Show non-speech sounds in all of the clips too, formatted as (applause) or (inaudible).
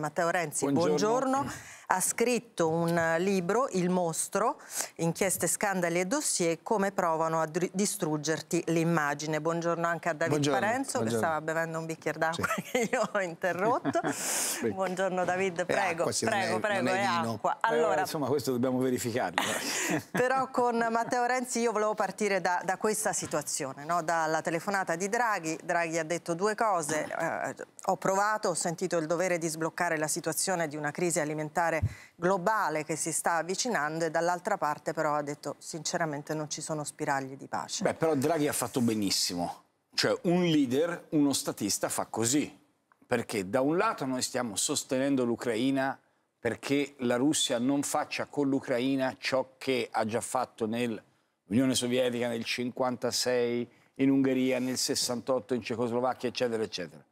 Matteo Renzi, buongiorno. buongiorno. Ha scritto un libro, Il mostro, inchieste, scandali e dossier, come provano a distruggerti l'immagine. Buongiorno anche a Davide buongiorno, Parenzo, buongiorno. che stava bevendo un bicchiere d'acqua sì. che io ho interrotto. (laughs) buongiorno Davide, prego, acqua, prego, è, prego, è, è acqua. Allora, eh, insomma, questo dobbiamo verificarlo. (laughs) però con Matteo Renzi io volevo partire da, da questa situazione, no? dalla telefonata di Draghi. Draghi ha detto due cose, eh, ho provato, ho sentito il dovere di sbloccare sbloccare la situazione di una crisi alimentare globale che si sta avvicinando e dall'altra parte però ha detto sinceramente non ci sono spiragli di pace. Beh, però Draghi ha fatto benissimo. Cioè un leader, uno statista fa così. Perché da un lato noi stiamo sostenendo l'Ucraina perché la Russia non faccia con l'Ucraina ciò che ha già fatto nell'Unione Sovietica nel 1956, in Ungheria nel 68, in Cecoslovacchia, eccetera, eccetera.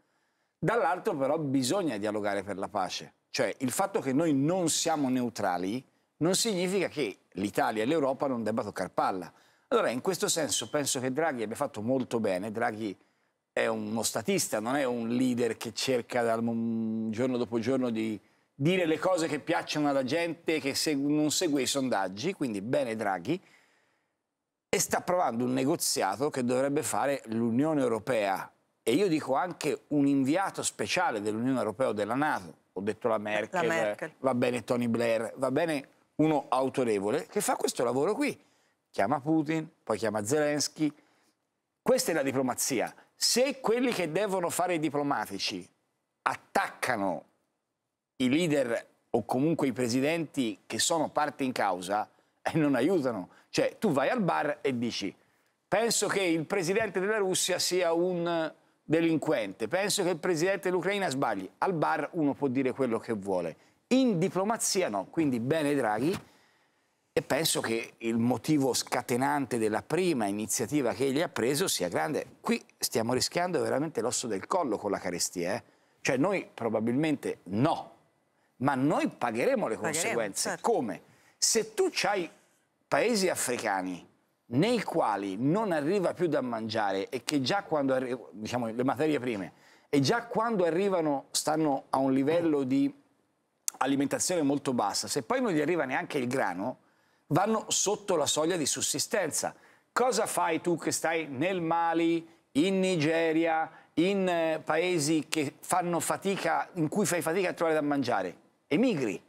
Dall'altro però bisogna dialogare per la pace. Cioè il fatto che noi non siamo neutrali non significa che l'Italia e l'Europa non debba toccare palla. Allora in questo senso penso che Draghi abbia fatto molto bene. Draghi è uno statista, non è un leader che cerca dal, giorno dopo giorno di dire le cose che piacciono alla gente, che seg non segue i sondaggi, quindi bene Draghi, e sta provando un negoziato che dovrebbe fare l'Unione Europea e io dico anche un inviato speciale dell'Unione Europea o della Nato, ho detto la Merkel, la Merkel, va bene Tony Blair, va bene uno autorevole che fa questo lavoro qui, chiama Putin, poi chiama Zelensky. Questa è la diplomazia. Se quelli che devono fare i diplomatici attaccano i leader o comunque i presidenti che sono parte in causa e eh, non aiutano, cioè tu vai al bar e dici penso che il presidente della Russia sia un delinquente, penso che il presidente dell'Ucraina sbagli, al bar uno può dire quello che vuole, in diplomazia no, quindi bene Draghi e penso che il motivo scatenante della prima iniziativa che egli ha preso sia grande. Qui stiamo rischiando veramente l'osso del collo con la carestia, eh? cioè noi probabilmente no, ma noi pagheremo le pagheremo, conseguenze. Certo. Come? Se tu hai paesi africani nei quali non arriva più da mangiare e che già quando arrivano, diciamo le materie prime, e già quando arrivano stanno a un livello di alimentazione molto bassa, se poi non gli arriva neanche il grano, vanno sotto la soglia di sussistenza. Cosa fai tu che stai nel Mali, in Nigeria, in eh, paesi fanno fatica, in cui fai fatica a trovare da mangiare? Emigri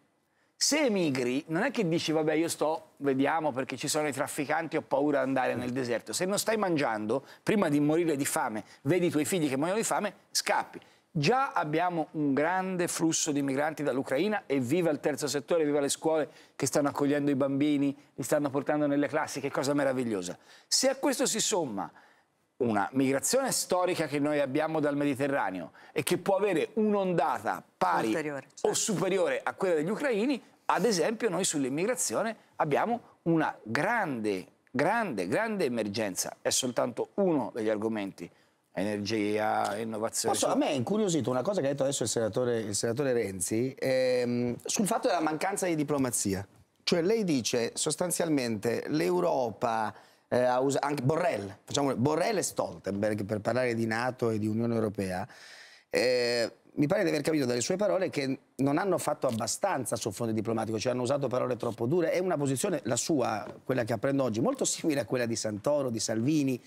se emigri, non è che dici, vabbè, io sto, vediamo perché ci sono i trafficanti, ho paura di andare nel deserto. Se non stai mangiando, prima di morire di fame, vedi i tuoi figli che muoiono di fame, scappi. Già abbiamo un grande flusso di migranti dall'Ucraina e viva il terzo settore, viva le scuole che stanno accogliendo i bambini, li stanno portando nelle classi, che cosa meravigliosa. Se a questo si somma una migrazione storica che noi abbiamo dal Mediterraneo e che può avere un'ondata pari Ulteriore, o certo. superiore a quella degli ucraini, ad esempio noi sull'immigrazione abbiamo una grande, grande, grande emergenza. È soltanto uno degli argomenti. Energia, innovazione. Posso, a me è incuriosito una cosa che ha detto adesso il senatore, il senatore Renzi ehm, sul fatto della mancanza di diplomazia. Cioè lei dice sostanzialmente l'Europa eh, us- anche Borrell, facciamo Borrell e Stoltenberg per parlare di Nato e di Unione Europea, eh, mi pare di aver capito dalle sue parole che non hanno fatto abbastanza sul fronte diplomatico, cioè hanno usato parole troppo dure. È una posizione, la sua, quella che apprendo oggi, molto simile a quella di Santoro, di Salvini,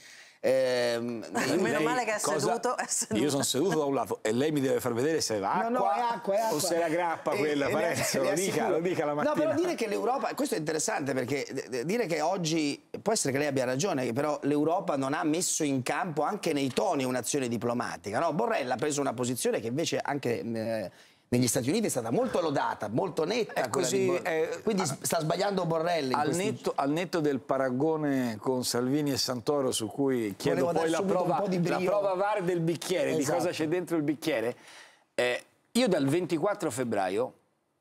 Ehm, (laughs) Meno male che è cosa... seduto, è Io sono seduto da un lato e lei mi deve far vedere se è acqua, no, no, è acqua, è acqua. o se è la grappa eh, quella, Parenzo, eh, lo, dica, lo dica la mattina. No, però dire che l'Europa, questo è interessante perché dire che oggi, può essere che lei abbia ragione, però l'Europa non ha messo in campo anche nei toni un'azione diplomatica. No? Borrell ha preso una posizione che invece anche... Eh, negli Stati Uniti è stata molto lodata, molto netta. Così, Bor- eh, quindi a, sta sbagliando Borrelli. Al, questi... netto, al, netto, del paragone con Salvini e Santoro, su cui chiedo Volevo poi la prova, la prova VAR del bicchiere, esatto. di cosa esatto. c'è dentro il bicchiere, eh, io dal 24 febbraio,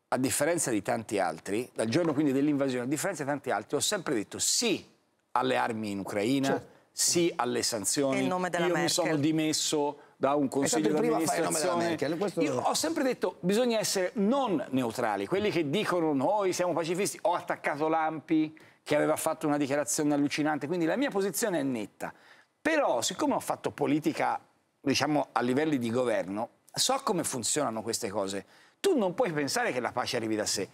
a differenza di tanti altri, dal giorno quindi dell'invasione, a differenza di tanti altri, ho sempre detto sì alle armi in Ucraina, certo. sì alle sanzioni. Il nome della io Merkel. mi sono dimesso da un consiglio di amministrazione. Io ho sempre detto che bisogna essere non neutrali. Quelli che dicono noi siamo pacifisti, ho attaccato Lampi che aveva fatto una dichiarazione allucinante, quindi la mia posizione è netta. Però siccome ho fatto politica, diciamo, a livelli di governo, so come funzionano queste cose. Tu non puoi pensare che la pace arrivi da sé.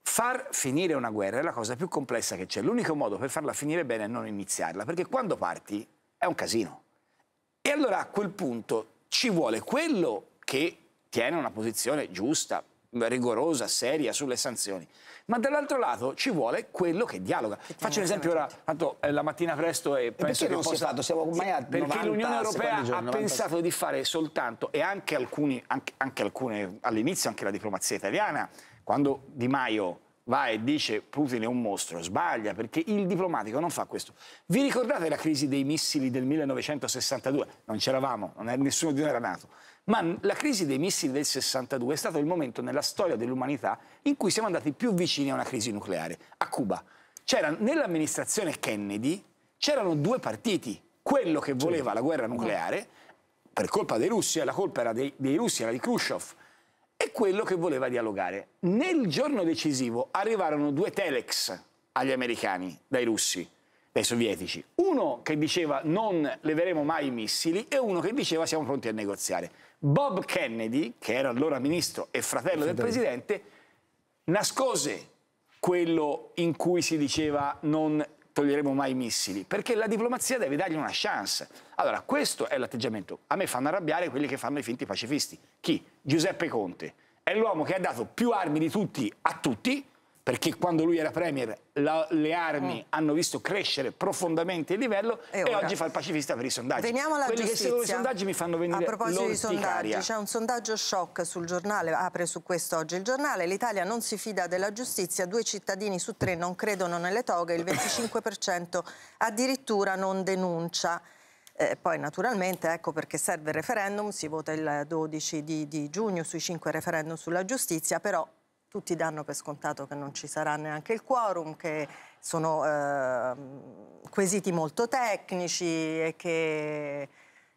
Far finire una guerra è la cosa più complessa che c'è. L'unico modo per farla finire bene è non iniziarla, perché quando parti è un casino. E allora a quel punto ci vuole quello che tiene una posizione giusta, rigorosa, seria sulle sanzioni, ma dall'altro lato ci vuole quello che dialoga. Faccio un esempio ora, tanto è eh, la mattina presto e, e penso che non possa... si è Siamo mai a Perché l'Unione Europea ha giorno, pensato di fare soltanto, e anche alcuni, anche, anche alcune, all'inizio anche la diplomazia italiana, quando Di Maio va e dice Putin è un mostro, sbaglia perché il diplomatico non fa questo. Vi ricordate la crisi dei missili del 1962? Non c'eravamo, non è, nessuno di noi era nato. Ma la crisi dei missili del 62 è stato il momento nella storia dell'umanità in cui siamo andati più vicini a una crisi nucleare. A Cuba c'era nell'amministrazione Kennedy c'erano due partiti, quello che voleva la guerra nucleare per colpa dei russi, la colpa era dei, dei russi, era di Khrushchev e quello che voleva dialogare. Nel giorno decisivo arrivarono due telex agli americani, dai russi, dai sovietici. Uno che diceva non leveremo mai i missili e uno che diceva siamo pronti a negoziare. Bob Kennedy, che era allora ministro e fratello del presidente, nascose quello in cui si diceva non toglieremo mai i missili, perché la diplomazia deve dargli una chance. Allora, questo è l'atteggiamento. A me fanno arrabbiare quelli che fanno i finti pacifisti. Chi? Giuseppe Conte. È l'uomo che ha dato più armi di tutti a tutti, perché quando lui era premier la, le armi mm. hanno visto crescere profondamente il livello e, e oggi fa il pacifista per i sondaggi. Veniamo alla Quelli giustizia. che i sondaggi mi fanno venire A proposito di sondaggi, c'è un sondaggio shock sul giornale, apre su questo oggi il giornale, l'Italia non si fida della giustizia, due cittadini su tre non credono nelle toghe, il 25% addirittura non denuncia. Eh, poi naturalmente, ecco perché serve il referendum, si vota il 12 di, di giugno sui cinque referendum sulla giustizia, però tutti danno per scontato che non ci sarà neanche il quorum, che sono eh, quesiti molto tecnici e che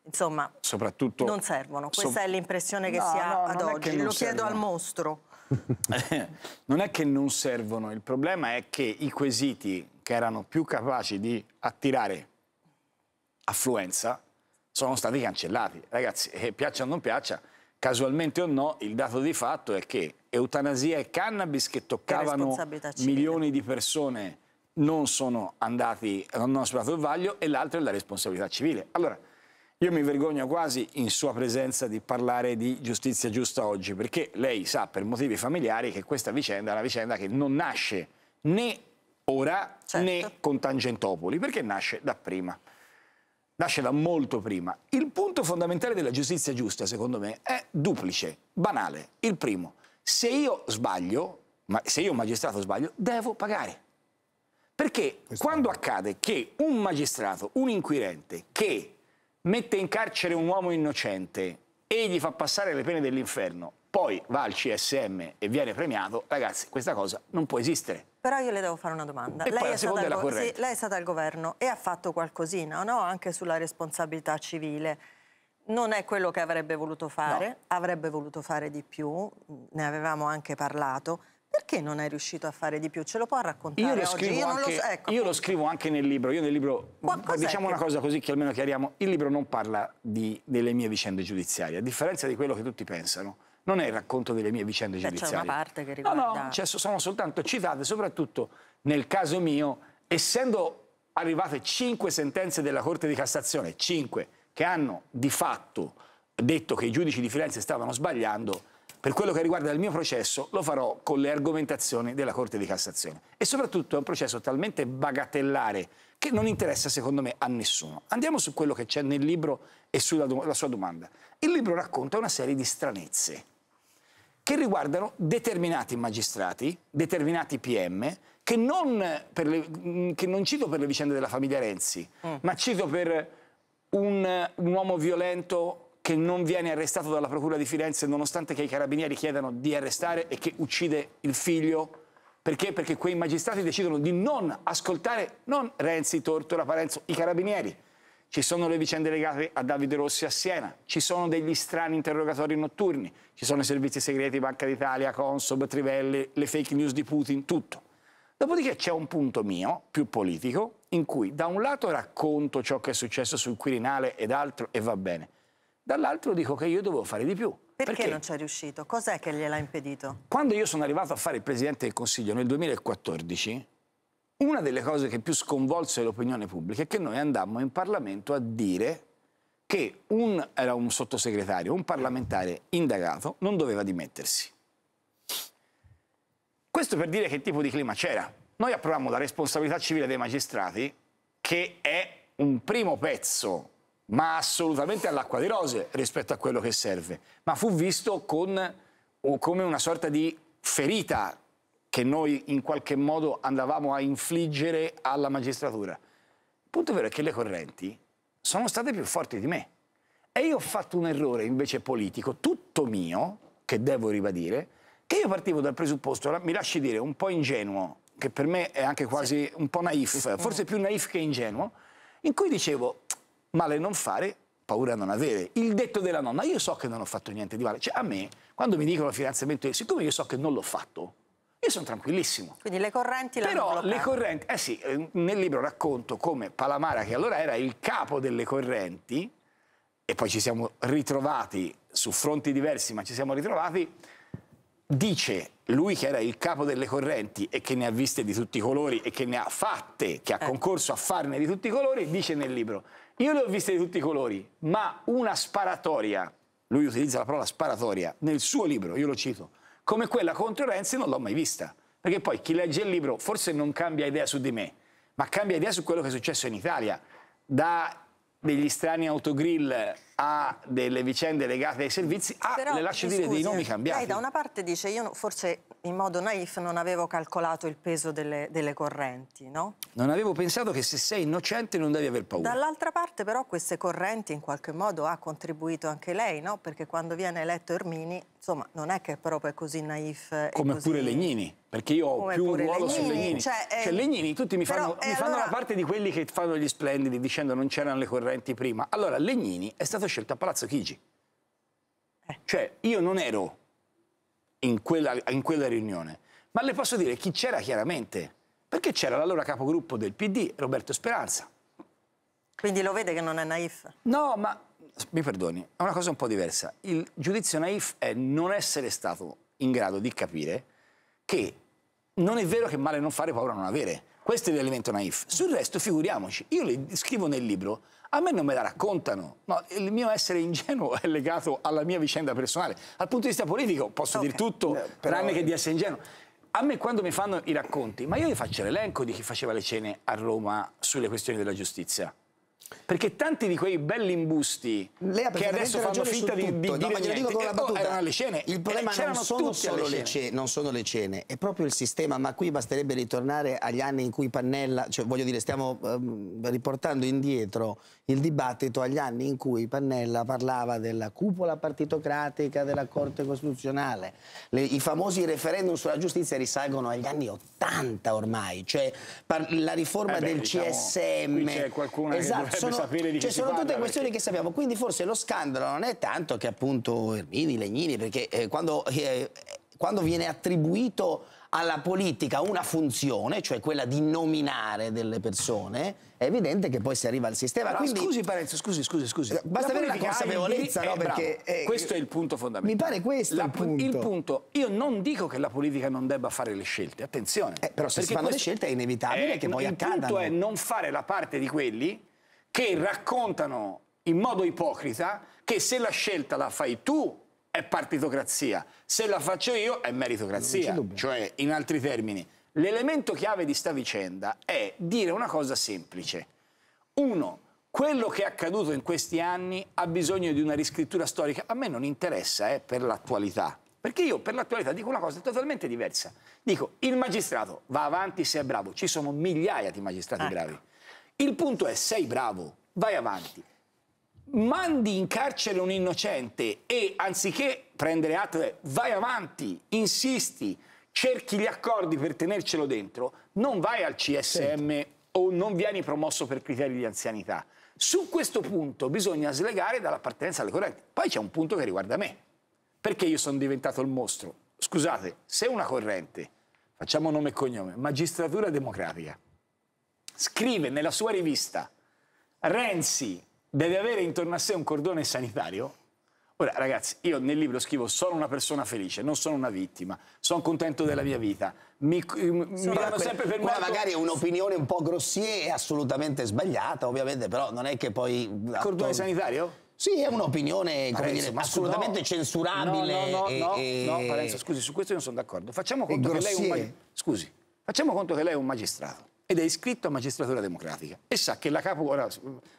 insomma Soprattutto... non servono. Questa so... è l'impressione che no, si ha no, ad oggi. Lo servono. chiedo al mostro. (laughs) non è che non servono, il problema è che i quesiti che erano più capaci di attirare affluenza sono stati cancellati. Ragazzi, eh, piaccia o non piaccia, casualmente o no, il dato di fatto è che eutanasia e cannabis che toccavano milioni di persone non sono andati, non hanno superato il vaglio e l'altro è la responsabilità civile. Allora, io mi vergogno quasi in sua presenza di parlare di giustizia giusta oggi, perché lei sa per motivi familiari che questa vicenda è una vicenda che non nasce né ora certo. né con Tangentopoli, perché nasce da prima. Nasce da molto prima. Il punto fondamentale della giustizia giusta, secondo me, è duplice, banale. Il primo, se io sbaglio, ma se io magistrato sbaglio, devo pagare. Perché Questo quando accade che un magistrato, un inquirente, che mette in carcere un uomo innocente e gli fa passare le pene dell'inferno, poi va al CSM e viene premiato, ragazzi, questa cosa non può esistere. Però io le devo fare una domanda. Lei è, al, sì, lei, è stata al governo e ha fatto qualcosina, no? Anche sulla responsabilità civile. Non è quello che avrebbe voluto fare, no. avrebbe voluto fare di più, ne avevamo anche parlato. Perché non è riuscito a fare di più? Ce lo può raccontare io lo oggi? Io, anche, lo, ecco, io lo, scrivo anche nel libro. Io nel libro, diciamo che... una cosa così che almeno chiariamo, il libro non parla di, delle mie vicende giudiziarie. A differenza di quello che tutti pensano, non è il racconto delle mie vicende Beh, giudiziarie. C'è una parte che riguarda... No, no, cioè, sono soltanto citate, soprattutto nel caso mio, essendo arrivate cinque sentenze della Corte di Cassazione, cinque, che hanno di fatto detto che i giudici di Firenze stavano sbagliando, per quello che riguarda il mio processo lo farò con le argomentazioni della Corte di Cassazione. E soprattutto è un processo talmente bagatellare che non interessa secondo me a nessuno. Andiamo su quello che c'è nel libro e sulla sua domanda. Il libro racconta una serie di stranezze che riguardano determinati magistrati, determinati PM, che non, le, che non cito per le vicende della famiglia Renzi, mm. ma cito per un, un uomo violento che non viene arrestato dalla Procura di Firenze nonostante che i carabinieri chiedano di arrestare e che uccide il figlio? Perché? Perché quei magistrati decidono di non ascoltare, non Renzi, Tortora, Parenzo, i carabinieri. Ci sono le vicende legate a Davide Rossi a Siena, ci sono degli strani interrogatori notturni, ci sono i servizi segreti, Banca d'Italia, Consob, Trivelli, le fake news di Putin, tutto. Dopodiché c'è un punto mio, più politico, in cui da un lato racconto ciò che è successo sul Quirinale ed altro e va bene, dall'altro dico che io dovevo fare di più. Perché, Perché? non ci è riuscito? Cos'è che gliel'ha impedito? Quando io sono arrivato a fare il Presidente del Consiglio nel 2014, una delle cose che più sconvolse l'opinione pubblica è che noi andammo in Parlamento a dire che un, era un sottosegretario, un parlamentare indagato non doveva dimettersi. Questo per dire che tipo di clima c'era. Noi approvammo la responsabilità civile dei magistrati, che è un primo pezzo, ma assolutamente all'acqua di rose rispetto a quello che serve, ma fu visto con, come una sorta di ferita che noi in qualche modo andavamo a infliggere alla magistratura. Il punto vero è che le correnti sono state più forti di me. E io ho fatto un errore invece politico, tutto mio, che devo ribadire, che io partivo dal presupposto, mi lasci dire, un po' ingenuo che per me è anche quasi sì. un po' naif, forse più naif che ingenuo, in cui dicevo male non fare, paura non avere. Il detto della nonna, io so che non ho fatto niente di male. Cioè, a me, quando mi dicono finanziamento, siccome io so che non l'ho fatto, io sono tranquillissimo. Quindi le correnti la Però le correnti, eh sì, eh, nel libro racconto come Palamara, che allora era il capo delle correnti, e poi ci siamo ritrovati su fronti diversi, ma ci siamo ritrovati, dice lui che era il capo delle correnti e che ne ha viste di tutti i colori e che ne ha fatte, che ha ecco. concorso a farne di tutti i colori, dice nel libro, io le ho viste di tutti i colori, ma una sparatoria, lui utilizza la parola sparatoria, nel suo libro, io lo cito, come quella contro Renzi non l'ho mai vista, perché poi chi legge il libro forse non cambia idea su di me, ma cambia idea su quello che è successo in Italia, da degli strani autogrill ha delle vicende legate ai servizi, ha, Però, le lascio scusi, dire, dei nomi eh, cambiati. Lei da una parte dice, io forse in modo naif non avevo calcolato il peso delle, delle correnti, no? Non avevo pensato che se sei innocente non devi aver paura. Dall'altra parte però queste correnti in qualche modo ha contribuito anche lei, no? Perché quando viene eletto Ermini insomma, non è che è proprio così naif. Come così... pure Legnini, perché io ho Come più un ruolo Legnini, su Legnini. Cioè, cioè, eh... cioè, Legnini tutti mi fanno, Però, eh, mi fanno allora... la parte di quelli che fanno gli splendidi dicendo non c'erano le correnti prima. Allora, Legnini è stato scelto a Palazzo Chigi. Eh. Cioè, io non ero in quella, in quella riunione, ma le posso dire chi c'era chiaramente, perché c'era l'allora capogruppo del PD, Roberto Speranza. Quindi lo vede che non è naif? No, ma mi perdoni, è una cosa un po' diversa. Il giudizio naif è non essere stato in grado di capire che non è vero che male non fare paura non avere. Questo è l'elemento naif. Sul resto, figuriamoci, io le scrivo nel libro, a me non me la raccontano. No, il mio essere ingenuo è legato alla mia vicenda personale. Dal punto di vista politico posso okay. dire tutto, no, eh, però... tranne che di essere ingenuo. A me quando mi fanno i racconti, ma io gli faccio l'elenco di chi faceva le cene a Roma sulle questioni della giustizia. Perché tanti di quei belli imbusti che adesso fanno finta di, di, no, dire niente, dico con eh, oh, erano le cene. Il problema eh, non sono solo le cene. non sono le cene, è proprio il sistema, ma qui basterebbe ritornare agli anni in cui Pannella, cioè voglio dire stiamo ehm, riportando indietro il dibattito agli anni in cui Pannella parlava della cupola partitocratica della Corte Costituzionale. Le, I famosi referendum sulla giustizia risalgono agli anni Ottanta ormai, cioè la riforma eh beh, del diciamo, CSM. Qui c'è qualcuno esatto. che eh, sono, cioè sono tutte parla, questioni che sappiamo, quindi forse lo scandalo non è tanto che appunto Ermini, Legnini, perché eh, quando, eh, quando viene attribuito alla politica una funzione, cioè quella di nominare delle persone, è evidente che poi si arriva al sistema. Però, Quindi, scusi Parenzo, scusi, scusi, scusi. Eh, basta avere la consapevolezza, eh, no? Perché, eh, questo è il punto fondamentale. Mi pare questo la, il, punto. il, punto. Io non dico che la politica non debba fare le scelte, attenzione. Eh, però se si fanno le scelte è inevitabile eh, che poi accadano. Il punto è non fare la parte di quelli che raccontano in modo ipocrita che se la scelta la fai tu è partitocrazia, se la faccio io è meritocrazia. Cioè, in altri termini, l'elemento chiave di sta vicenda è dire una cosa semplice. Uno, quello che è accaduto in questi anni ha bisogno di una riscrittura storica. A me non interessa eh, per l'attualità, perché io per l'attualità dico una cosa totalmente diversa. Dico, il magistrato va avanti se è bravo, ci sono migliaia di magistrati ecco. bravi. Il punto è, sei bravo, vai avanti. Mandi in carcere un innocente e anziché prendere atto, vai avanti, insisti, cerchi gli accordi per tenercelo dentro, non vai al CSM sì. Certo. o non vieni promosso per criteri di anzianità. Su questo punto bisogna slegare dall'appartenenza alle correnti. Poi c'è un punto che riguarda me. Perché io sono diventato il mostro? Scusate, se una corrente, facciamo nome e cognome, magistratura democratica, scrive nella sua rivista Renzi deve avere intorno a sé un cordone sanitario, Ora, ragazzi, io nel libro scrivo sono una persona felice, non sono una vittima, sono contento della mia vita. Mi, mi sì, danno sempre per Quella magari è un'opinione un po' grossier e assolutamente sbagliata, ovviamente, però non è che poi... Cordone sanitario? Sì, è un'opinione assolutamente no, censurabile. No, no, e, no, e, no, Parenzo, scusi, su questo io non sono d'accordo. Facciamo conto che lei è un magistrato. Scusi, facciamo conto che lei è un magistrato ed è iscritto a magistratura democratica e sa che la capo, ora,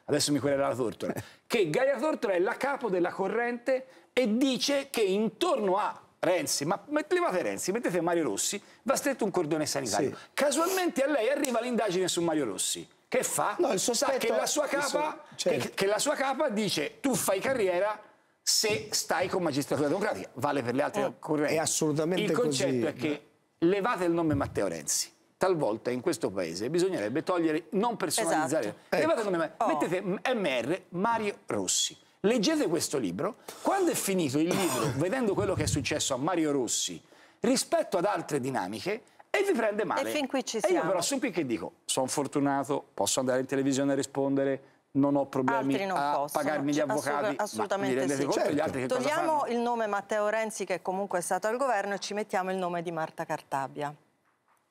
adesso mi querela la Tortora, (laughs) che Gaia Tortora è la capo della corrente e dice che intorno a Renzi, ma levate Renzi, mettete Mario Rossi, va stretto un cordone sanitario. Sì. Casualmente a lei arriva l'indagine su Mario Rossi. Che fa? No, il sospetto, che la, sua capa, suo... che, certo. che la sua capa dice tu fai carriera se stai con magistratura democratica. Vale per le altre oh, correnti. È assolutamente così. Il concetto così. è che levate il nome Matteo Renzi talvolta in questo paese bisognerebbe togliere, non personalizzare. Esatto. Ecco. Secondo me, oh. mettete MR Mario Rossi. Leggete questo libro, quando è finito il libro, (coughs) vedendo quello che è successo a Mario Rossi rispetto ad altre dinamiche, e vi prende male. E fin qui ci siamo. E io però sono qui che dico, sono fortunato, posso andare in televisione a rispondere, non ho problemi non a possono. pagarmi gli cioè, avvocati. assolutamente sì. Certo. Togliamo il nome Matteo Renzi che comunque è stato al governo e ci mettiamo il nome di Marta Cartabia.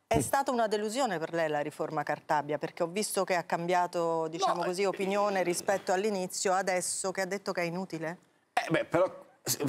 È stata una delusione per lei la riforma Cartabia perché ho visto che ha cambiato diciamo no, così, eh, opinione rispetto all'inizio adesso che ha detto che è inutile? Eh beh, però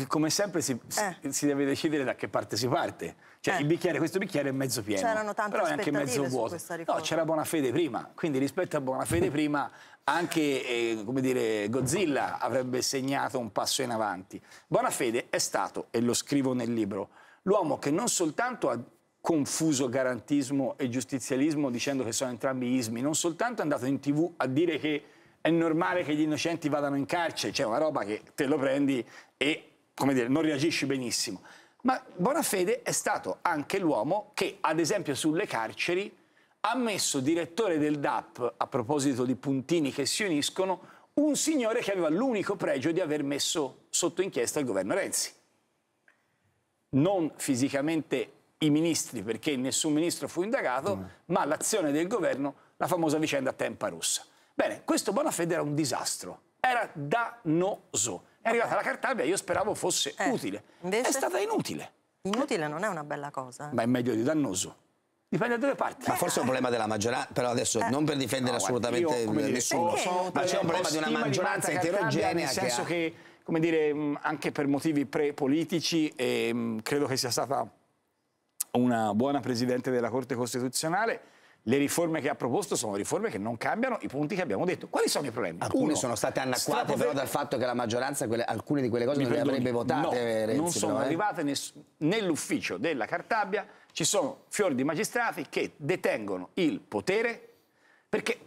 come sempre si, eh. si, deve decidere da che parte si parte. Cioè eh. bicchiere, questo bicchiere è mezzo pieno. C'erano tante però è anche mezzo vuoto. No, c'era buona fede prima, quindi rispetto a buona fede prima anche eh, dire, Godzilla avrebbe segnato un passo in avanti. Buona fede è stato, e lo scrivo nel libro, l'uomo che non soltanto ha confuso garantismo e giustizialismo dicendo che sono entrambi ismi, non soltanto è andato in tv a dire che è normale che gli innocenti vadano in carcere, cioè una roba che te lo prendi e come dire, non reagisci benissimo, ma Bonafede è stato anche l'uomo che ad esempio sulle carceri ha messo direttore del DAP, a proposito di puntini che si uniscono, un signore che aveva l'unico pregio di aver messo sotto inchiesta il governo Renzi. Non fisicamente i ministri, perché nessun ministro fu indagato, mm. ma l'azione del governo, la famosa vicenda Tempa Russa. Bene, questo Bonafede era un disastro, era dannoso. È arrivata la Cartabia, io speravo fosse eh, utile. Invece... È stata inutile. Inutile non è una bella cosa. Eh. Ma è meglio di dannoso. Dipende da dove parti. Ma forse è un problema della maggioranza, però adesso eh. non per difendere no, assolutamente io, dire, nessuno, so, ma c'è un eh, problema di una maggioranza di eterogenea. Nel senso che, ha... che, come dire, anche per motivi pre-politici, eh, credo che sia stata una buona Presidente della Corte Costituzionale, le riforme che ha proposto sono riforme che non cambiano i punti che abbiamo detto. Quali sono i problemi? Alcune Uno, sono state anacquate però dal fatto che la maggioranza quelle, alcune di quelle cose non perdoni, le avrebbe votate. No, eh, Renzi, non sono però, eh. arrivate eh? nell'ufficio della Cartabia, ci sono fior di magistrati che detengono il potere perché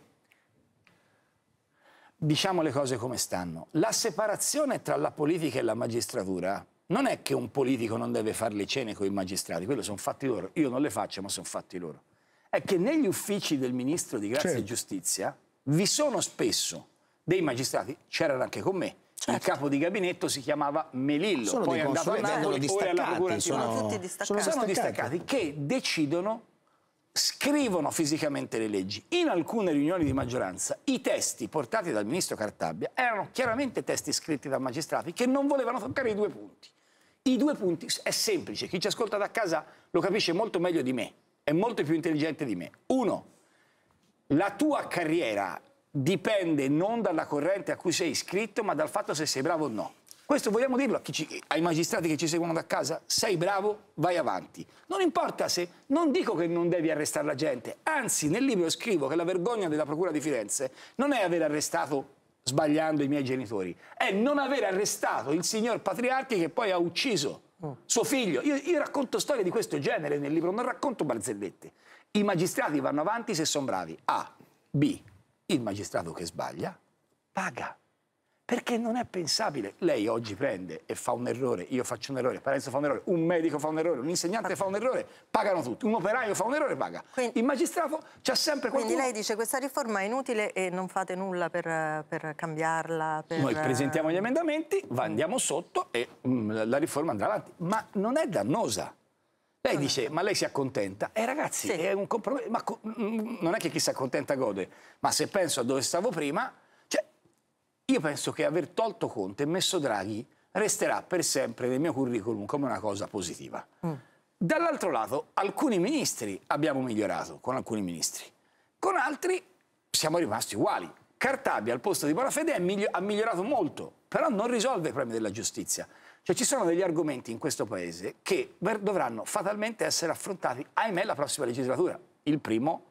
diciamo le cose come stanno. La separazione tra la politica e la magistratura non è che un politico non deve fare le cene con i magistrati, quello sono fatti loro. Io non le faccio, ma sono fatti loro. È che negli uffici del ministro di Grazia certo. e Giustizia vi sono spesso dei magistrati, c'erano anche con me. Certo. Il capo di gabinetto si chiamava Melillo, sono poi è andato a Napoli, poi alla procura sono, tutti Sono, sono distaccati che decidono, scrivono fisicamente le leggi. In alcune riunioni di maggioranza i testi portati dal ministro Cartabbia erano chiaramente testi scritti da magistrati che non volevano toccare i due punti i due punti è semplice, chi ci ascolta da casa lo capisce molto meglio di me, è molto più intelligente di me. Uno, la tua carriera dipende non dalla corrente a cui sei iscritto, ma dal fatto se sei bravo o no. Questo vogliamo dirlo ci, ai magistrati che ci seguono da casa, sei bravo, vai avanti. Non importa se, non dico che non devi arrestare la gente, anzi nel libro scrivo che la vergogna della Procura di Firenze non è aver arrestato sbagliando i miei genitori, è non aver arrestato il signor Patriarchi che poi ha ucciso mm. suo figlio. Io, io racconto storie di questo genere nel libro, non racconto barzellette. I magistrati vanno avanti se sono bravi. A. B. Il magistrato che sbaglia paga. Perché non è pensabile. Lei oggi prende e fa un errore, io faccio un errore, Parenzo fa un errore, un medico fa un errore, un insegnante fa un errore, pagano tutti, un operaio fa un errore, paga. Quindi, Il magistrato c'è sempre qualcuno... Quindi lei dice questa riforma è inutile e non fate nulla per, per cambiarla? Per... Noi presentiamo gli emendamenti, mm. andiamo sotto e mh, mm, la riforma andrà avanti. Ma non è dannosa. Lei dice, ma lei si accontenta? Eh ragazzi, sì. è un compromesso, ma co mm, non è che chi si accontenta gode, ma se penso a dove stavo prima, io penso che aver tolto Conte e messo Draghi resterà per sempre nel mio curriculum come una cosa positiva. Mm. Dall'altro lato, alcuni ministri abbiamo migliorato, con alcuni ministri. Con altri siamo rimasti uguali. Cartabia al posto di Bonafede migli ha migliorato molto, però non risolve i problemi della giustizia. Cioè ci sono degli argomenti in questo paese che dovranno fatalmente essere affrontati, ahimè, la prossima legislatura. Il primo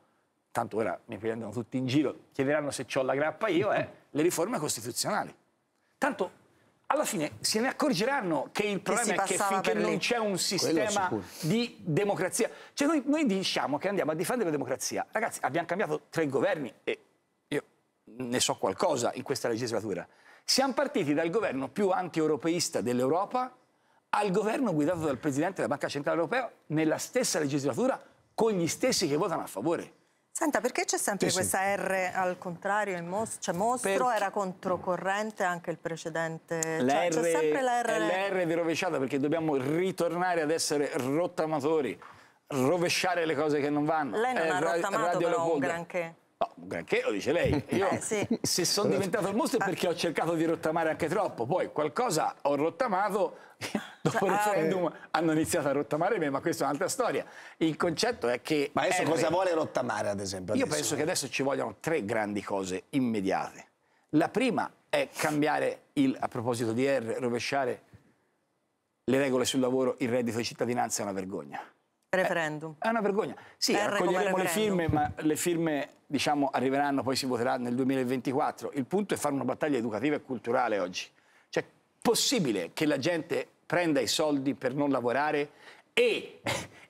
tanto ora mi prendono tutti in giro, chiederanno se ho la grappa io, è eh, le riforme costituzionali. Tanto alla fine se ne accorgeranno che il problema che è che finché non c'è un sistema di democrazia. Cioè noi, noi, diciamo che andiamo a difendere la democrazia. Ragazzi, abbiamo cambiato tre governi e io ne so qualcosa in questa legislatura. Siamo partiti dal governo più anti-europeista dell'Europa al governo guidato dal Presidente della Banca Centrale Europea nella stessa legislatura con gli stessi che votano a favore. Senta, perché c'è sempre sì, questa sì. R al contrario? Il mos cioè, mostro perché... era controcorrente anche il precedente. La cioè, R... C'è sempre la R... È la R di rovesciata perché dobbiamo ritornare ad essere rottamatori, rovesciare le cose che non vanno. Lei non è ha rottamato radio però un granché. No, granché lo dice lei. (laughs) Io, eh, sì. Se sono diventato il mostro è ah. perché ho cercato di rottamare anche troppo, poi qualcosa ho rottamato, (laughs) dopo il cioè, ah, referendum eh. hanno iniziato a rottamare me, ma questa è un'altra storia. Il concetto è che... Ma adesso R... cosa vuole rottamare ad esempio? Adesso? Io penso che adesso ci vogliano tre grandi cose immediate. La prima è cambiare, il, a proposito di R, rovesciare le regole sul lavoro, il reddito di cittadinanza è una vergogna eh, referendum. È una vergogna. Sì, R raccoglieremo le firme, ma le firme diciamo, arriveranno, poi si voterà nel 2024. Il punto è fare una battaglia educativa e culturale oggi. Cioè, possibile che la gente prenda i soldi per non lavorare e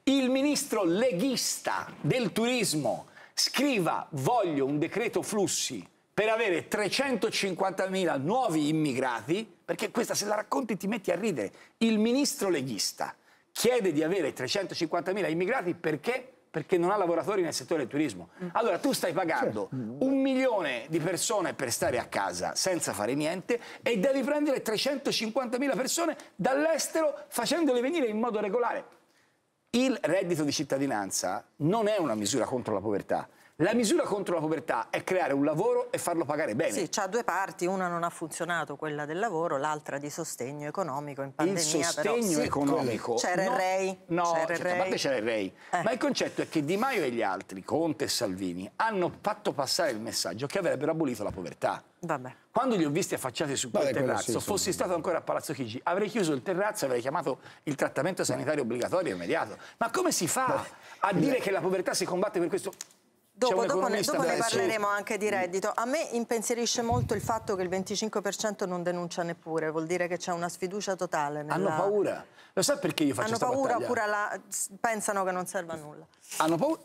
il ministro leghista del turismo scriva voglio un decreto flussi per avere 350.000 nuovi immigrati, perché questa se la racconti ti metti a ridere, il ministro leghista chiede di avere 350.000 immigrati perché? perché non ha lavoratori nel settore del turismo. Mm. Allora tu stai pagando certo. Mm. un milione di persone per stare a casa senza fare niente e devi prendere 350.000 persone dall'estero facendole venire in modo regolare. Il reddito di cittadinanza non è una misura contro la povertà, la misura contro la povertà è creare un lavoro e farlo pagare bene. Sì, c'ha due parti, una non ha funzionato, quella del lavoro, l'altra di sostegno economico in pandemia. Il sostegno però, economico. c'era il Rei. No, a parte c'era il certo, Rei. Eh. Ma il concetto è che Di Maio e gli altri, Conte e Salvini, hanno fatto passare il messaggio che avrebbero abolito la povertà. Vabbè. Quando li ho visti affacciati su quel Vabbè, terrazzo, sì, fossi stato ancora a Palazzo Chigi, avrei chiuso il terrazzo e avrei chiamato il trattamento sanitario obbligatorio immediato. Ma come si fa Vabbè. a dire che la povertà si combatte per questo? Dopo, dopo, ne, dopo ne, parleremo anche di reddito. A me impensierisce molto il fatto che il 25% non denuncia neppure, vuol dire che c'è una sfiducia totale. Nella... Hanno paura. Lo sai perché io faccio questa battaglia? Hanno paura oppure la... pensano che non serva a nulla? Hanno paura?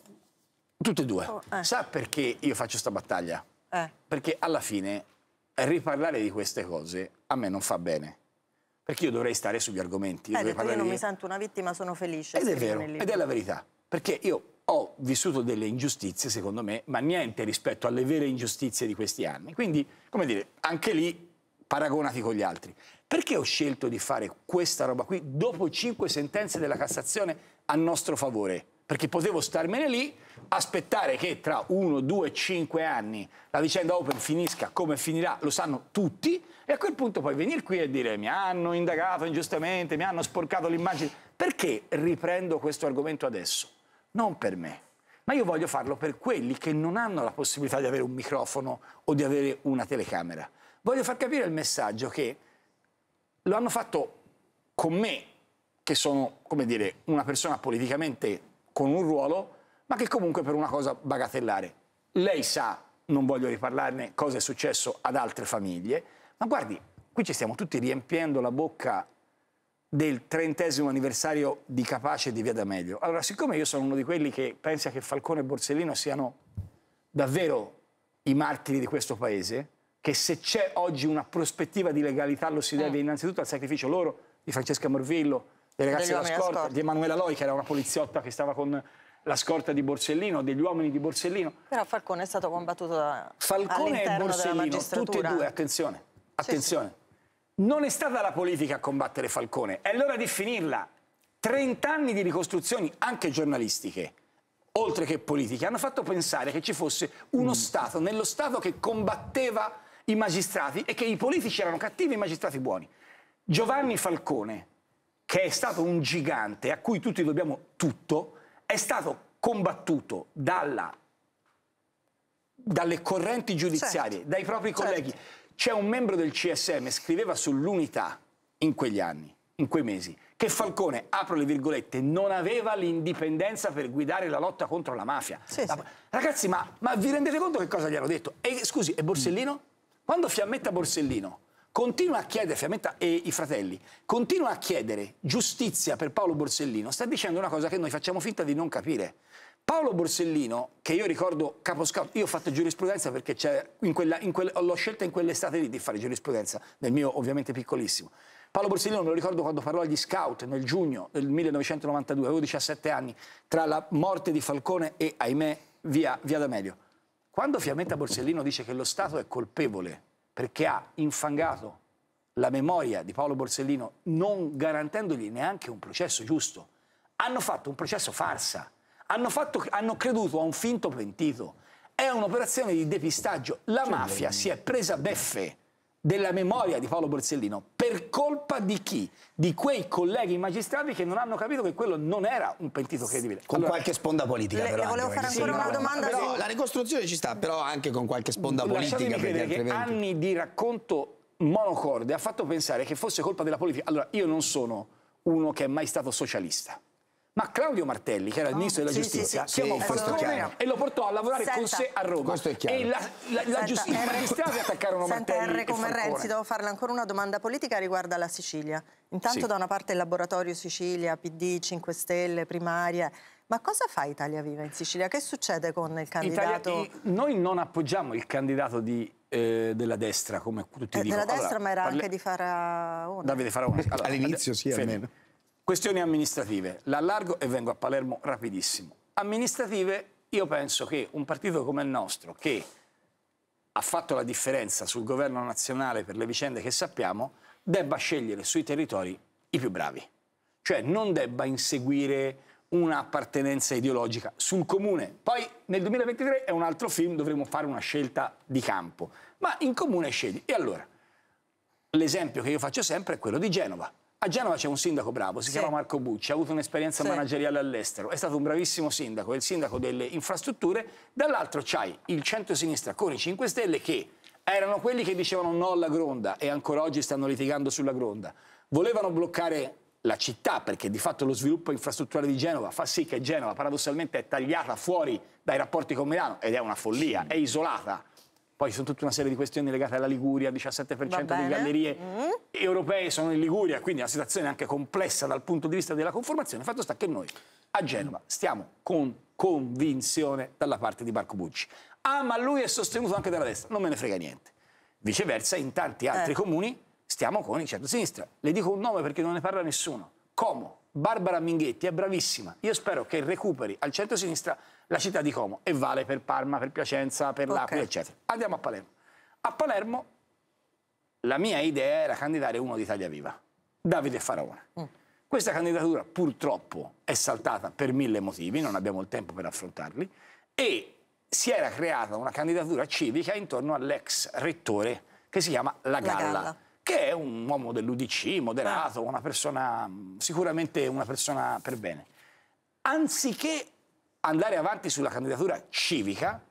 Tutte e due. Oh, eh. Sa perché io faccio questa battaglia? Eh. Perché alla fine riparlare di queste cose a me non fa bene. Perché io dovrei stare sugli argomenti. Io, eh, detto, io non di... mi sento una vittima, sono felice. Ed è vero, ed è la verità. Perché io ho vissuto delle ingiustizie, secondo me, ma niente rispetto alle vere ingiustizie di questi anni. Quindi, come dire, anche lì paragonati con gli altri. Perché ho scelto di fare questa roba qui dopo cinque sentenze della Cassazione a nostro favore? Perché potevo starmene lì, aspettare che tra uno, due, cinque anni la vicenda Open finisca come finirà, lo sanno tutti, e a quel punto poi venire qui e dire mi hanno indagato ingiustamente, mi hanno sporcato l'immagine. Perché riprendo questo argomento adesso? non per me, ma io voglio farlo per quelli che non hanno la possibilità di avere un microfono o di avere una telecamera. Voglio far capire il messaggio che lo hanno fatto con me, che sono, come dire, una persona politicamente con un ruolo, ma che comunque per una cosa bagatellare. Lei sa, non voglio riparlarne, cosa è successo ad altre famiglie, ma guardi, qui ci stiamo tutti riempiendo la bocca del trentesimo anniversario di Capace e di Via D'Amelio. Allora, siccome io sono uno di quelli che pensa che Falcone e Borsellino siano davvero i martiri di questo paese, che se c'è oggi una prospettiva di legalità lo si deve mm. innanzitutto al sacrificio loro, di Francesca Morvillo, dei ragazzi della scorta, scorta, di Emanuela Loi, che era una poliziotta che stava con la scorta di Borsellino, degli uomini di Borsellino. Però Falcone è stato combattuto da Falcone e Borsellino, tutti e due, attenzione, attenzione. Sì, sì. Non è stata la politica a combattere Falcone, è l'ora di finirla. 30 anni di ricostruzioni, anche giornalistiche, oltre che politiche, hanno fatto pensare che ci fosse uno mm. Stato, nello Stato che combatteva i magistrati e che i politici erano cattivi e i magistrati buoni. Giovanni Falcone, che è stato un gigante a cui tutti dobbiamo tutto, è stato combattuto dalla, dalle correnti giudiziarie, certo. dai propri certo. colleghi. Certo c'è un membro del CSM, scriveva sull'unità in quegli anni, in quei mesi, che Falcone, apro le virgolette, non aveva l'indipendenza per guidare la lotta contro la mafia. Sì, la... Sì. Ragazzi, ma, ma, vi rendete conto che cosa gli hanno detto? E, scusi, e Borsellino? Quando Fiammetta Borsellino continua a chiedere, Fiammetta e i fratelli, continua a chiedere giustizia per Paolo Borsellino, sta dicendo una cosa che noi facciamo finta di non capire. Paolo Borsellino, che io ricordo capo scout, io ho fatto giurisprudenza perché in quella, in quella, l'ho scelta in quell'estate lì di fare giurisprudenza, nel mio ovviamente piccolissimo. Paolo Borsellino me lo ricordo quando parlò agli scout nel giugno del 1992, avevo 17 anni, tra la morte di Falcone e, ahimè, via, via D'Amelio. Quando Fiammetta Borsellino dice che lo Stato è colpevole perché ha infangato la memoria di Paolo Borsellino non garantendogli neanche un processo giusto, hanno fatto un processo farsa hanno, fatto, hanno creduto a un finto pentito. È un'operazione di depistaggio. La cioè, mafia si è presa beffe della memoria di Paolo Borsellino per colpa di chi? Di quei colleghi magistrati che non hanno capito che quello non era un pentito credibile. Con allora, qualche sponda politica. Le, però, volevo fare ancora sì, una no, domanda. Però, la ricostruzione ci sta, però anche con qualche sponda politica. Credere che anni di racconto monocorde ha fatto pensare che fosse colpa della politica. Allora, io non sono uno che è mai stato socialista ma Claudio Martelli, che era il ah, ministro della sì, giustizia, sì, sì, esatto. chiamò Falcone e lo portò a lavorare Senta. con sé a Roma. Questo è chiaro. E la, la, la giustizia, i magistrati attaccarono Senta, Martelli R come Renzi, devo farle ancora una domanda politica riguardo alla Sicilia. Intanto da una parte il laboratorio Sicilia, PD, 5 Stelle, primarie, ma cosa fa Italia Viva in Sicilia? Che succede con il candidato? Italia, noi non appoggiamo il candidato di, eh, della destra, come tutti eh, dicono. Della destra, allora, ma era parli... anche di Faraone. Davide Faraone. Allora, All'inizio sì, almeno. Questioni amministrative. L'allargo e vengo a Palermo rapidissimo. Amministrative, io penso che un partito come il nostro, che ha fatto la differenza sul governo nazionale per le vicende che sappiamo, debba scegliere sui territori i più bravi. Cioè non debba inseguire un'appartenenza ideologica sul comune. Poi nel 2023 è un altro film, dovremo fare una scelta di campo. Ma in comune scegli. E allora, l'esempio che io faccio sempre è quello di Genova. A Genova c'è un sindaco bravo, si sì. chiama Marco Bucci, ha avuto un'esperienza sì. manageriale all'estero, è stato un bravissimo sindaco, è il sindaco delle infrastrutture, dall'altro c'hai il centro-sinistra con i 5 Stelle che erano quelli che dicevano no alla gronda e ancora oggi stanno litigando sulla gronda, volevano bloccare la città perché di fatto lo sviluppo infrastrutturale di Genova fa sì che Genova paradossalmente è tagliata fuori dai rapporti con Milano ed è una follia, sì. è isolata poi ci sono tutta una serie di questioni legate alla Liguria, il 17% delle gallerie mm. europee sono in Liguria, quindi la situazione è anche complessa dal punto di vista della conformazione. Fatto sta che noi a Genova stiamo con convinzione dalla parte di Marco Bucci. Ah, ma lui è sostenuto anche dalla destra, non me ne frega niente. Viceversa, in tanti altri eh. comuni stiamo con il centro-sinistra. Le dico un nome perché non ne parla nessuno. Como, Barbara Minghetti è bravissima. Io spero che recuperi al centro-sinistra la città di Como e vale per Parma, per Piacenza, per okay. L'Aquila, eccetera. Andiamo a Palermo. A Palermo la mia idea era candidare uno di Italia Viva, Davide Faraone. Mm. Questa candidatura purtroppo è saltata per mille motivi, non abbiamo il tempo per affrontarli, e si era creata una candidatura civica intorno all'ex rettore che si chiama La Galla, La Galla. che è un uomo dell'UDC, moderato, ah. una persona, sicuramente una persona per bene. Anziché andare avanti sulla candidatura civica,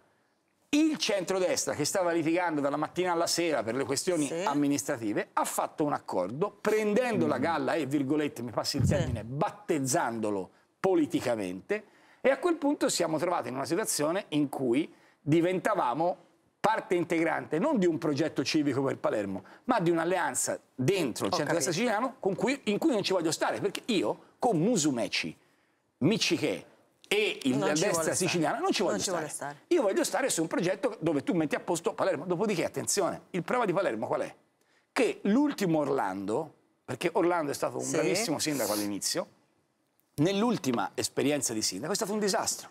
il centrodestra che stava litigando dalla mattina alla sera per le questioni sì. amministrative ha fatto un accordo prendendo mm. la galla e virgolette mi passi il termine sì. battezzandolo politicamente e a quel punto siamo trovati in una situazione in cui diventavamo parte integrante non di un progetto civico per Palermo ma di un'alleanza dentro il centro-destra siciliano in cui non ci voglio stare perché io con Musumeci, Michiché e il, la destra siciliana non ci voglio, non ci stare. stare. Io voglio stare su un progetto dove tu metti a posto Palermo. Dopodiché, attenzione, il problema di Palermo qual è? Che l'ultimo Orlando, perché Orlando è stato un sì. bravissimo sindaco all'inizio, nell'ultima esperienza di sindaco è stato un disastro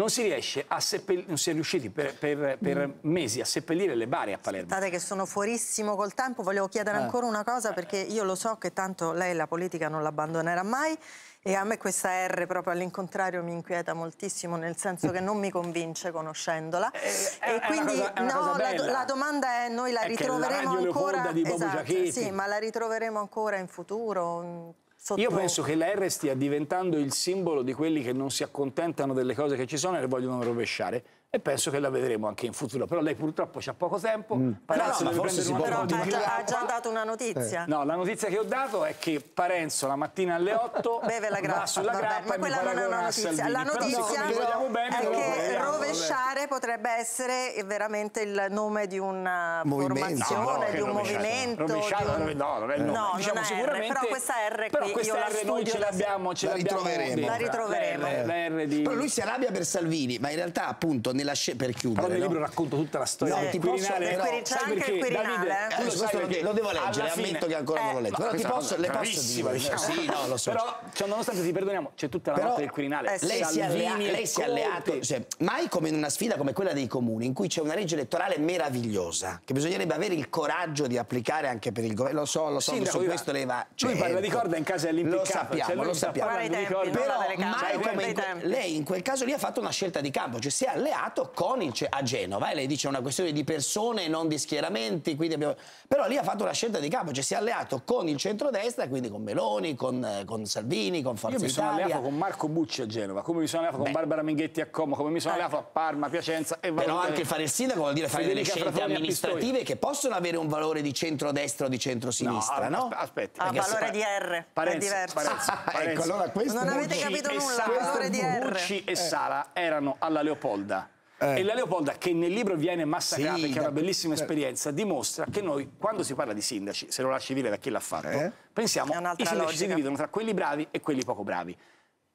non si riesce a seppellire, non si è riusciti per, per, per mm. mesi a seppellire le bare a Palermo. Aspettate che sono fuorissimo col tempo, volevo chiedere eh. ancora una cosa eh. perché io lo so che tanto lei la politica non l'abbandonerà mai e a me questa R proprio all'incontrario mi inquieta moltissimo nel senso che non mi convince conoscendola (laughs) eh, eh, e quindi cosa, no, la, la, domanda è noi la è ritroveremo la ancora esatto, sì, ma la ritroveremo ancora in futuro Sotto... Io penso che la R stia diventando il simbolo di quelli che non si accontentano delle cose che ci sono e le vogliono rovesciare e penso che la vedremo anche in futuro. Però lei purtroppo c'ha poco tempo. Mm. Parenzo no, no, deve prendere però di ha, già, ha già dato una notizia. Eh. No, la notizia che ho dato è che Parenzo la mattina alle 8 (laughs) beve la grappa, va sulla Vabbè, ma quella non è una notizia. La notizia però, bene, è che rovesciare potrebbe essere veramente il nome di una movimento. formazione, no, di un movimento. Rovesciare, un... no, non è il nome. No, diciamo sicuramente. però questa R però qui questa R noi ce l'abbiamo, la ritroveremo. La ritroveremo. Però lui si arrabbia per Salvini, ma in realtà appunto nella scena per chiudere. Però nel libro racconto tutta la storia no, del ti Quirinale. però, c'è anche il Quirinale. Davide, eh, eh lo, sai, perché lo devo leggere, ammetto che ancora eh, non l'ho eh, letto. Però ti posso, le posso dire. Diciamo. Sì, no, lo so. Però, cioè, nonostante ti perdoniamo, c'è tutta la però, notte del Quirinale. Eh, Lei si, allea, lei si è alleato, cioè, mai come in una sfida come quella dei comuni, in cui c'è una legge elettorale meravigliosa, che bisognerebbe avere il coraggio di applicare anche per il governo. Lo so, lo so, su questo lei va... Cioè, lui parla di ecco, corda in casa dell'impiccato. Lo cioè, sappiamo, lo sappiamo. Però mai come... Lei in quel caso lì ha fatto una scelta di campo, cioè si è alleato incontrato Conice a Genova e lei dice è una questione di persone non di schieramenti, abbiamo... però lì ha fatto una scelta di capo, cioè si è alleato con il centrodestra, quindi con Meloni, con, con Salvini, con Forza Italia Io mi sono Italia. alleato con Marco Bucci a Genova, come mi sono alleato Beh. con Barbara Minghetti a Como, come mi sono eh. alleato a Parma, Piacenza e Però anche fare il sindaco vuol dire fare delle scelte amministrative che possono avere un valore di centrodestra o di centrosinistra, no? no? Aspetti. Ah, valore di R, Parenza, è diverso. Parenza, ah, Parenza. Ecco, allora non avete Bucci capito nulla, valore di R. Bucci e eh. Sala erano alla Leopolda eh. E la Leopolda, che nel libro viene massacrata, sì, che è una bellissima esperienza, dimostra che noi, quando si parla di sindaci, se lo lasci dire da chi l'ha fatto, eh. pensiamo che i sindaci si dividono tra quelli bravi e quelli poco bravi.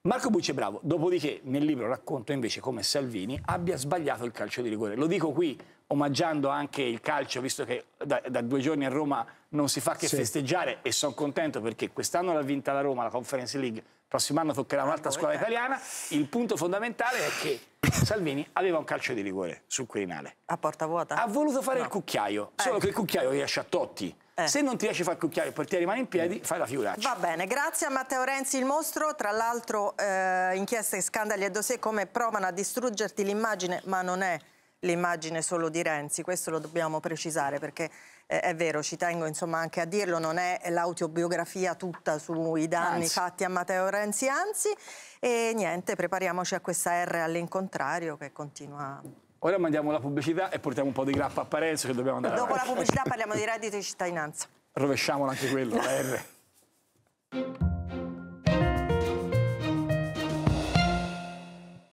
Marco Bucci è bravo, dopodiché nel libro racconto invece come Salvini abbia sbagliato il calcio di rigore. Lo dico qui omaggiando anche il calcio, visto che da, da due giorni a Roma non si fa che sì. festeggiare e sono contento perché quest'anno l'ha vinta la Roma, la Conference League, prossimo anno toccherà un'altra ecco, scuola eh. italiana. Il punto fondamentale è che Salvini aveva un calcio di rigore sul Quirinale. A porta vuota? Ha voluto fare no. il cucchiaio, solo eh. che il cucchiaio riesce a Totti. Eh. Se non ti riesci a fare il cucchiaio e il portiere rimane in piedi, fai la figuraccia. Va bene, grazie a Matteo Renzi il mostro. Tra l'altro, eh, inchieste, scandali e dossier come provano a distruggerti l'immagine, ma non è l'immagine solo di Renzi, questo lo dobbiamo precisare perché eh, è vero, ci tengo insomma anche a dirlo, non è l'autobiografia tutta sui danni anzi. fatti a Matteo Renzi, anzi, e niente, prepariamoci a questa R all'incontrario che continua Ora mandiamo la pubblicità e portiamo un po' di grappa a Parenzo che dobbiamo andare. Dopo avanti. la pubblicità (laughs) parliamo di reddito e cittadinanza. Rovesciamola anche quello, la R. (laughs)